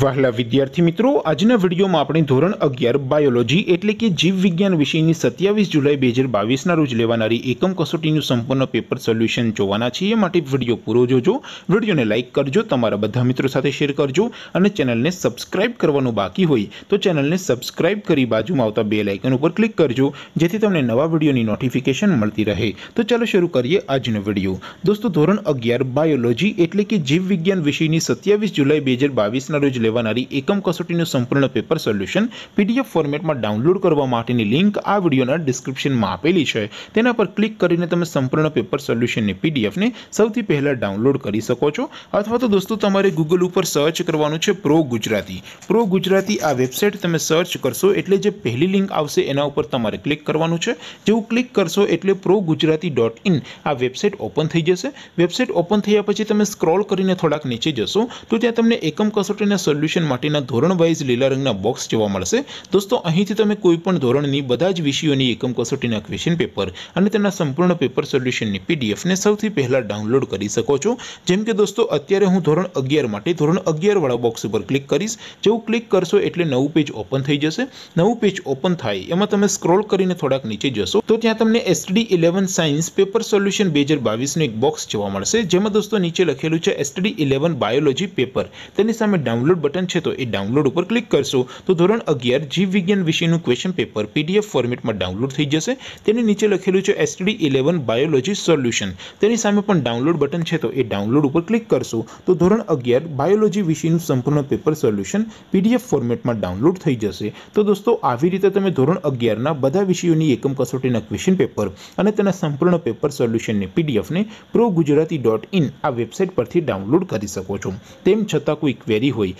વાહલા વિદ્યાર્થી મિત્રો આજના વિડિયોમાં આપણે ધોરણ 11 બાયોલોજી એટલે કે જીવવિજ્ઞાન વિષયની 27 જુલાઈ 2022 ના રોજ લેવાણારી એકમ કસોટીનું સંપૂર્ણ પેપર સોલ્યુશન જોવાના છે એ માટે વિડિયો પૂરો જોજો વિડિયોને લાઈક કરજો તમારા બધા મિત્રો સાથે શેર કરજો અને ચેનલને સબ્સ્ક્રાઇબ કરવાનો બાકી હોય તો ચેનલને સબ્સ્ક્રાઇબ કરી बाजूમાં આવતા બેલ આઇકન ઉપર ક્લિક કરજો જેથી તમને નવા વિડિયોની નોટિફિકેશન મળતી રહે તો ચાલો શરુ કરીએ આજનો વિડિયો દોસ્તો ધોરણ 11 બાયોલોજી એટલે કે જીવવિજ્ઞાન વિષયની 27 જુલાઈ 2022 ના રોજ લેવાની એકમ કસોટીનું સંપૂર્ણ પેપર સોલ્યુશન પીડીએફ ફોર્મેટમાં ડાઉનલોડ કરવા માટેની લિંક આ વિડિયોના ડિસ્ક્રિપ્શનમાં આપેલી છે તેના પર ક્લિક કરીને તમે સંપૂર્ણ પેપર સોલ્યુશન ને પીડીએફ ને સૌથી પહેલા ડાઉનલોડ કરી શકો છો અથવા તો દોસ્તો તમારે Google ઉપર સર્ચ કરવાનું છે પ્રો ગુજરાતી પ્રો ગુજરાતી આ વેબસાઈટ તમે સર્ચ કરશો એટલે જે પહેલી લિંક આવશે એના ઉપર તમારે ક્લિક કરવાનું છે જેવું ક્લિક કરશો એટલે progujarati.in આ વેબસાઈટ ઓપન થઈ જશે વેબસાઈટ ઓપન થયા પછી તમે સ્ક્રોલ કરીને થોડક નીચે જશો તો ત્યાં તમને એકમ કસોટીને સોલ્યુશન માટેના ધોરણ વાઇઝ લીલા રંગના બોક્સ જોવા મળશે દોસ્તો અહીંથી તમે કોઈપણ ધોરણની બધા જ વિષયોની એકમ કસોટીના ક્વેશ્ચન પેપર અને તેના સંપૂર્ણ પેપર સોલ્યુશનની પીડીએફ ને સૌથી પહેલા ડાઉનલોડ કરી શકો છો જેમ કે દોસ્તો અત્યારે હું ધોરણ 11 માટે ધોરણ 11 વાળો બોક્સ ઉપર ક્લિક કરીશ જેવું ક્લિક કરશો એટલે નવું પેજ ઓપન થઈ જશે નવું પેજ ઓપન થાય એમાં તમે સ્ક્રોલ કરીને થોડાક નીચે જશો તો ત્યાં તમને STD 11 સાયન્સ પેપર સોલ્યુશન 2022 નો એક બોક્સ જોવા મળશે જેમાં દોસ્તો નીચે લખેલું છે STD 11 બાયોલોજી પેપર તેની સામે ડાઉનલોડ બટન છે તો એ ડાઉનલોડ ઉપર ક્લિક કરશો તો ધોરણ 11 જીવ વિજ્ઞાન વિષયનું ક્વેશ્ચન પેપર PDF ફોર્મેટમાં ડાઉનલોડ થઈ જશે તેની નીચે લખેલું છે STD 11 बायोलॉजी સોલ્યુશન તેની સામે પણ ડાઉનલોડ બટન છે તો એ ડાઉનલોડ ઉપર ક્લિક કરશો તો ધોરણ 11 बायोलॉजी વિષયનું સંપૂર્ણ પેપર સોલ્યુશન PDF ફોર્મેટમાં ડાઉનલોડ થઈ જશે તો દોસ્તો આવી રીતે તમે ધોરણ 11 ના બધા વિષયોની એકમ કસોટીના ક્વેશ્ચન પેપર અને તેના સંપૂર્ણ પેપર સોલ્યુશન ને PDF ને progujarati.in આ વેબસાઈટ પરથી ડાઉનલોડ કરી શકો છો તેમ છતાં કોઈ ક્વેરી હોય